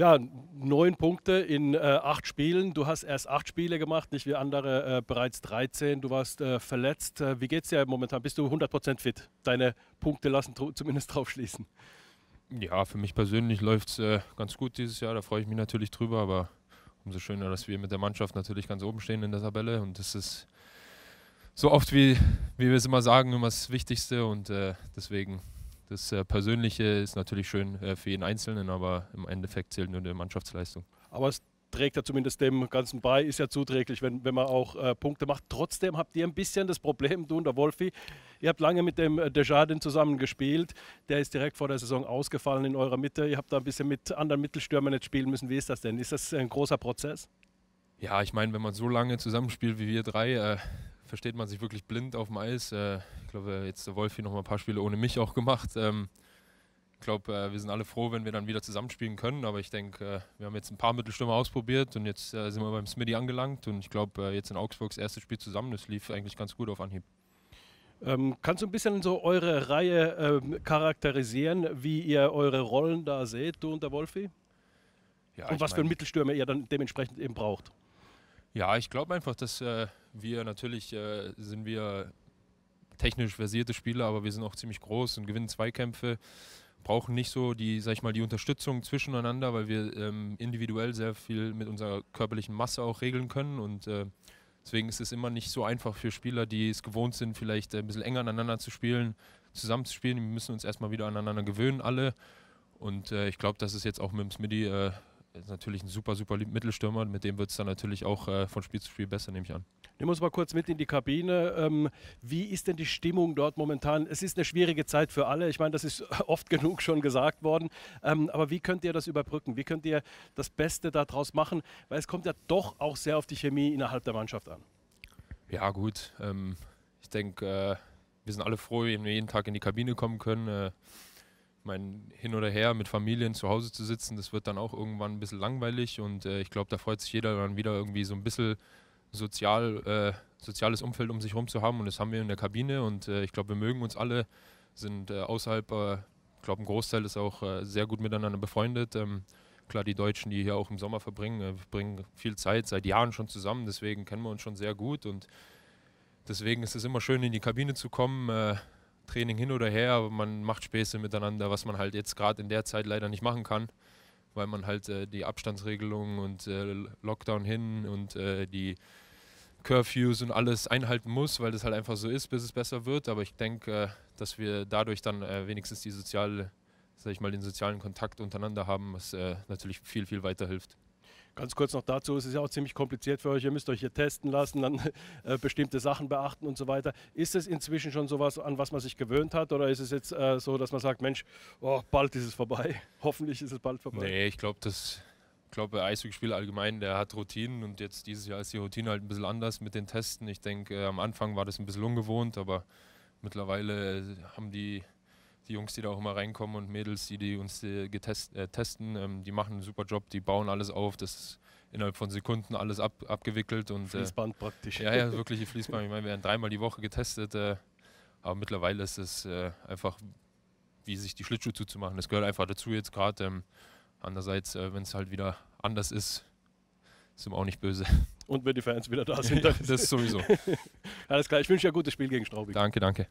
Ja, neun Punkte in äh, acht Spielen. Du hast erst acht Spiele gemacht, nicht wie andere äh, bereits 13. Du warst äh, verletzt. Äh, wie geht es dir momentan? Bist du 100% fit? Deine Punkte lassen zumindest drauf schließen. Ja, für mich persönlich läuft es äh, ganz gut dieses Jahr. Da freue ich mich natürlich drüber. Aber umso schöner, dass wir mit der Mannschaft natürlich ganz oben stehen in der Tabelle. Und das ist so oft, wie, wie wir es immer sagen, immer das Wichtigste. Und äh, deswegen das äh, Persönliche ist natürlich schön äh, für jeden Einzelnen, aber im Endeffekt zählt nur die Mannschaftsleistung. Aber es trägt ja zumindest dem Ganzen bei, ist ja zuträglich, wenn, wenn man auch äh, Punkte macht. Trotzdem habt ihr ein bisschen das Problem, du und der Wolfi, ihr habt lange mit dem äh, Desjardins zusammen gespielt, der ist direkt vor der Saison ausgefallen in eurer Mitte, ihr habt da ein bisschen mit anderen Mittelstürmern jetzt spielen müssen. Wie ist das denn? Ist das ein großer Prozess? Ja, ich meine, wenn man so lange zusammenspielt wie wir drei, äh, versteht man sich wirklich blind auf dem Eis. Äh, ich glaube, jetzt der Wolfi noch mal ein paar Spiele ohne mich auch gemacht. Ähm, ich glaube, äh, wir sind alle froh, wenn wir dann wieder zusammenspielen können. Aber ich denke, äh, wir haben jetzt ein paar Mittelstürmer ausprobiert und jetzt äh, sind wir beim Smitty angelangt. Und ich glaube, äh, jetzt in Augsburgs erstes Spiel zusammen, das lief eigentlich ganz gut auf Anhieb. Ähm, kannst du ein bisschen so eure Reihe ähm, charakterisieren, wie ihr eure Rollen da seht, du und der Wolfi? Ja, und was mein, für Mittelstürmer ihr dann dementsprechend eben braucht? Ja, ich glaube einfach, dass äh, wir natürlich äh, sind wir technisch versierte Spieler, aber wir sind auch ziemlich groß und gewinnen Zweikämpfe, brauchen nicht so die, sag ich mal, die Unterstützung zwischeneinander, weil wir ähm, individuell sehr viel mit unserer körperlichen Masse auch regeln können und äh, deswegen ist es immer nicht so einfach für Spieler, die es gewohnt sind, vielleicht ein bisschen enger aneinander zu spielen, zusammenzuspielen. Wir müssen uns erstmal wieder aneinander gewöhnen, alle. Und äh, ich glaube, dass es jetzt auch mit dem Smitty äh, ist natürlich ein super, super Mittelstürmer. Mit dem wird es dann natürlich auch äh, von Spiel zu Spiel besser, nehme ich an. Nimm uns mal kurz mit in die Kabine. Ähm, wie ist denn die Stimmung dort momentan? Es ist eine schwierige Zeit für alle. Ich meine, das ist oft genug schon gesagt worden. Ähm, aber wie könnt ihr das überbrücken? Wie könnt ihr das Beste daraus machen? Weil es kommt ja doch auch sehr auf die Chemie innerhalb der Mannschaft an. Ja, gut. Ähm, ich denke, äh, wir sind alle froh, wenn wir jeden Tag in die Kabine kommen können. Äh, mein Hin oder Her mit Familien zu Hause zu sitzen, das wird dann auch irgendwann ein bisschen langweilig und äh, ich glaube, da freut sich jeder dann wieder irgendwie so ein bisschen sozial, äh, soziales Umfeld um sich herum zu haben und das haben wir in der Kabine und äh, ich glaube, wir mögen uns alle, sind äh, außerhalb, äh, ich glaube, ein Großteil ist auch äh, sehr gut miteinander befreundet. Ähm, klar, die Deutschen, die hier auch im Sommer verbringen, wir verbringen viel Zeit seit Jahren schon zusammen, deswegen kennen wir uns schon sehr gut und deswegen ist es immer schön, in die Kabine zu kommen Training hin oder her, aber man macht Späße miteinander, was man halt jetzt gerade in der Zeit leider nicht machen kann, weil man halt äh, die Abstandsregelungen und äh, Lockdown hin und äh, die Curfews und alles einhalten muss, weil das halt einfach so ist, bis es besser wird. Aber ich denke, äh, dass wir dadurch dann äh, wenigstens die soziale, sag ich mal, den sozialen Kontakt untereinander haben, was äh, natürlich viel, viel weiterhilft. Ganz kurz noch dazu, es ist ja auch ziemlich kompliziert für euch, ihr müsst euch hier testen lassen, dann äh, bestimmte Sachen beachten und so weiter. Ist es inzwischen schon sowas, an was man sich gewöhnt hat oder ist es jetzt äh, so, dass man sagt, Mensch, oh, bald ist es vorbei, hoffentlich ist es bald vorbei? Nee, ich glaube, das... Ich glaube, Eishockeyspieler allgemein, der hat Routinen und jetzt dieses Jahr ist die Routine halt ein bisschen anders mit den Testen. Ich denke, äh, am Anfang war das ein bisschen ungewohnt, aber mittlerweile haben die die Jungs, die da auch immer reinkommen und Mädels, die, die uns die äh, getest, äh, testen, ähm, die machen einen super Job, die bauen alles auf, das ist innerhalb von Sekunden alles ab, abgewickelt. Und, äh, Fließband äh, praktisch. Ja, ja, wirklich Fließband. Ich meine, wir werden dreimal die Woche getestet, äh, aber mittlerweile ist es äh, einfach, wie sich die Schlittschuhe zuzumachen, das gehört einfach dazu jetzt gerade. Ähm, andererseits, wenn es halt wieder anders ist, sind wir auch nicht böse. Und wenn die Fans wieder da sind. Dann ja, das sowieso. Alles klar, ich wünsche dir ein gutes Spiel gegen Straubing. Danke, danke.